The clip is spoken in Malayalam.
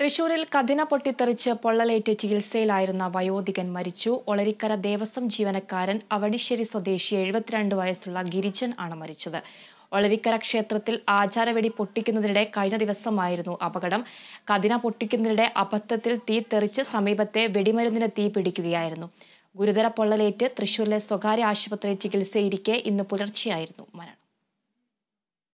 തൃശൂരിൽ കഥിന പൊട്ടിത്തെറിച്ച് പൊള്ളലേറ്റ് ചികിത്സയിലായിരുന്ന വയോധികൻ മരിച്ചു ഒളരിക്കര ദേവസ്വം ജീവനക്കാരൻ അവടിശ്ശേരി സ്വദേശി എഴുപത്തിരണ്ട് വയസ്സുള്ള ഗിരിജൻ ആണ് മരിച്ചത് ഒളരിക്കര ക്ഷേത്രത്തിൽ ആചാരവെടി പൊട്ടിക്കുന്നതിനിടെ കഴിഞ്ഞ ദിവസമായിരുന്നു അപകടം കതിന പൊട്ടിക്കുന്നതിനിടെ അബദ്ധത്തിൽ തീ തെറിച്ച് സമീപത്തെ വെടിമരുന്നിന് തീ പിടിക്കുകയായിരുന്നു ഗുരുതര പൊള്ളലേറ്റ് തൃശൂരിലെ സ്വകാര്യ ആശുപത്രിയിൽ ചികിത്സയിരിക്കെ ഇന്ന് പുലർച്ചെയായിരുന്നു മരണം